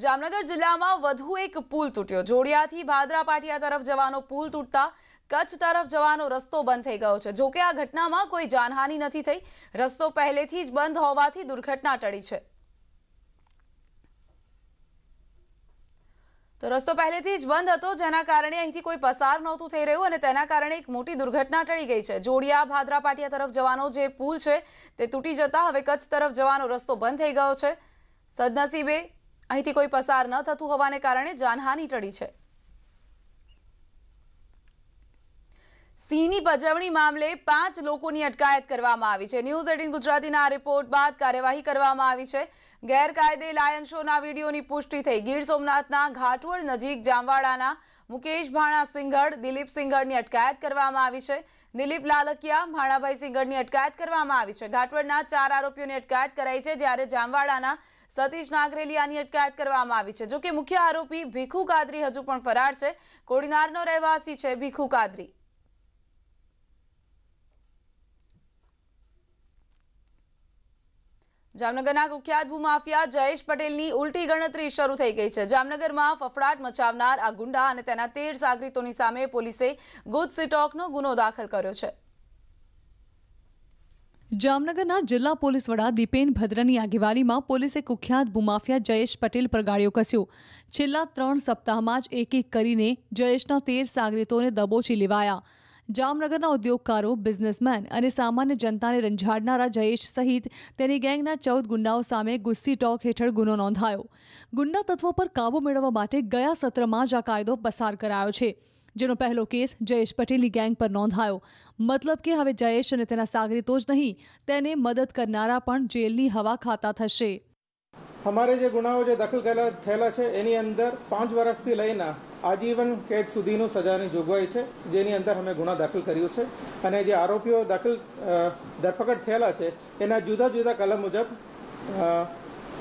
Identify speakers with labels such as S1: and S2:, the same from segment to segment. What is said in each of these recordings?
S1: જામનગર જિલ્લામાં વધુ એક પુલ તૂટ્યો જોડિયાથી ભાદરા પાટિયા તરફ જવાનો પુલ તૂટતા કચ્છ તરફ જવાનો રસ્તો બંધ થઈ ગયો છે જોકે આ ઘટનામાં કોઈ જાનહાની નથી થઈ રસ્તો પહેલેથી જ બંધ હોવાથી દુર્ઘટના ટળી છે તો રસ્તો પહેલેથી જ બંધ હતો જેના કારણે અહીંથી કોઈ પસાર નહોતું થઈ રહ્યું અને તેના કારણે એક મોટી દુર્ઘટના ટળી ગઈ છે જોડિયા ભાદરા પાટિયા તરફ જવાનો જે પુલ છે તે તૂટી જતા હવે કચ્છ તરફ જવાનો રસ્તો બંધ થઈ ગયો છે સદનસીબે અહીંથી કોઈ પસાર ન થતું હોવાને કારણે જાનહાનિ ટળી છે સિંહની પજવણી મામલે પાંચ લોકોની અટકાયત કરવામાં આવી છે ન્યૂઝ એટીન ગુજરાતીના રિપોર્ટ બાદ કાર્યવાહી કરવામાં આવી છે ગેરકાયદે લાયન શોના વિડીયોની પુષ્ટિ થઈ ગીર સોમનાથના ઘાટવડ નજીક જામવાડાના મુકેશ ભાણા સિંઘડ દિલીપ સિંઘડની અટકાયત કરવામાં આવી છે દિલીપ લાલકિયા ભાણાભાઈ સિંઘડની અટકાયત કરવામાં આવી છે ઘાટવડના ચાર આરોપીઓની અટકાયત કરાઈ છે જ્યારે જામવાડાના સતીશ નાગરેલિયાની અટકાયત કરવામાં આવી છે જો કે મુખ્ય આરોપી ભીખુ કાદરી હજુ પણ ફરાર છે કોડીનારનો રહેવાસી છે ભીખુ કાદરી જામનગરના કુખ્યાત ભૂમાફિયા જયેશ પટેલની ઉલટી ગણતરી શરૂ થઈ ગઈ છે જામનગરમાં ફફડાટ મચાવનાર આ ગુંડા અને તેના તેર સાગરીતોની સામે પોલીસે ગુજ સિટોકનો ગુનો દાખલ કર્યો છે
S2: જામનગરના જિલ્લા પોલીસ વડા દીપેન ભદ્રની આગેવાનીમાં પોલીસે કુખ્યાત ભૂમાફિયા જયેશ પટેલ પર ગાળ્યો કસ્યો છેલ્લા ત્રણ સપ્તાહમાં જ એક એક કરીને જયેશના તેર સાગરીતોને દબોચી લેવાયા જામનગરના ઉદ્યોગકારો બિઝનેસમેન અને સામાન્ય જનતાને રંજાડનારા જયેશ સહિત તેની ગેંગના ચૌદ ગુંડાઓ સામે ગુસ્સી ટોક હેઠળ ગુનો નોંધાયો ગુંડા તત્વો પર કાબૂ મેળવવા માટે ગયા સત્રમાં જ આ કાયદો પસાર કરાયો છે જેનો પહેલો કેસ જયેશ પટેલની ગેંગ પર નોંધાયો મતલબ કે હવે જયેશ અને તેના સાગરીતો જ નહીં તેને મદદ કરનારા પણ જેલની હવા ખાતા થશે
S3: અમારે જે ગુનાઓ જે દખલ થયેલા છે એની અંદર પાંચ વર્ષથી લઈને આજીવન કેદ સુધીનું સજાની જોગવાઈ છે જેની અંદર અમે ગુના દાખલ કર્યો છે અને જે આરોપીઓ દાખલ ધરપકડ થયેલા છે એના જુદા જુદા કલમ મુજબ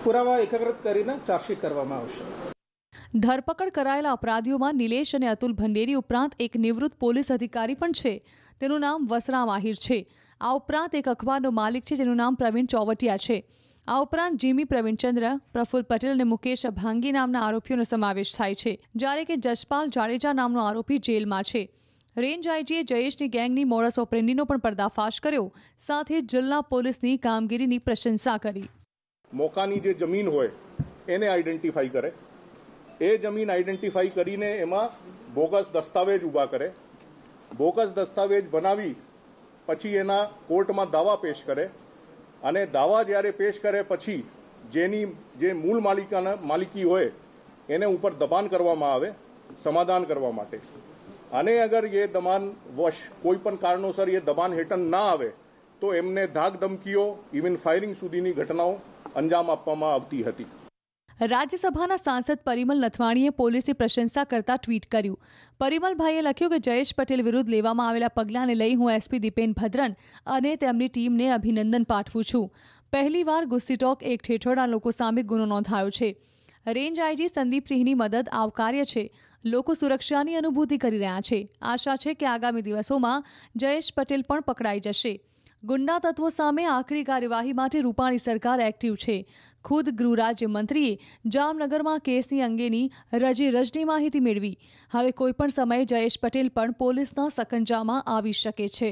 S3: પુરાવા એકત્રિત કરીને ચાર્જશીટ કરવામાં
S1: આવશે
S2: ધરપકડ કરાયેલા અપરાધીઓમાં નિલેશ અને અતુલ ભંડેરી ઉપરાંત એક નિવૃત્ત પોલીસ અધિકારી પણ છે તેનું નામ વસરામ આહિર છે આ ઉપરાંત એક અખબારનો માલિક છે જેનું નામ પ્રવીણ ચોવટિયા છે આ ઉપરાંત જીમી પ્રવીણચંદ્ર પ્રફુલ પટેલ અને મુકેશ ભાંગી નામના આરોપીઓનો સમાવેશ થાય છે જ્યારે કે જસપાલ જાડેજા નામનો આરોપી જેલમાં છે રેન્જ આઈજીએ જયેશની ગેંગની મોડસ ઓપરેન્ડીનો પણ પર્દાફાશ કર્યો સાથે જિલ્લા પોલીસની કામગીરીની પ્રશંસા કરી
S3: મોકાની જે જમીન હોય એને આઈડેન્ટિફાઈ કરે એ જમીન આઈડેન્ટિફાઈ કરીને એમાં બોગસ દસ્તાવેજ ઊભા કરે બોગસ દસ્તાવેજ બનાવી પછી એના કોર્ટમાં દાવા પેશ કરે અને દાવા જ્યારે પેશ કરે પછી જેની જે મૂળ માલિકાના માલિકી હોય એને ઉપર દબાણ કરવામાં આવે સમાધાન કરવા માટે અને અગર એ દબાણ વશ કોઈ પણ કારણોસર એ દબાણ હેઠળ ના આવે તો એમને ધાક ધમકીઓ ઇવન ફાયરિંગ સુધીની ઘટનાઓ અંજામ આપવામાં આવતી હતી
S2: રાજ્યસભાના સાંસદ પરિમલ નથવાણીએ પોલીસની પ્રશંસા કરતા ટ્વીટ કર્યું પરિમલભાઈએ લખ્યું કે જયેશ પટેલ વિરુદ્ધ લેવામાં આવેલા પગલાંને લઈ હું એસપી દીપેન ભદ્રન અને તેમની ટીમને અભિનંદન પાઠવું છું પહેલીવાર ગુસ્સીટોક એક ઠેઠોડા લોકો સામે ગુનો નોંધાયો છે રેન્જ આઈજી સંદીપસિંહની મદદ આવકાર્ય છે લોકો સુરક્ષાની અનુભૂતિ કરી રહ્યા છે આશા છે કે આગામી દિવસોમાં જયેશ પટેલ પણ પકડાઈ જશે ગુંડા તત્વો સામે આખરી કાર્યવાહી માટે રૂપાણી સરકાર એક્ટિવ છે ખુદ ગૃહ રાજ્યમંત્રીએ જામનગરમાં કેસની અંગેની રજે રજની માહિતી મેળવી હવે કોઈપણ સમયે જયેશ પટેલ પણ પોલીસના સકંજામાં આવી શકે છે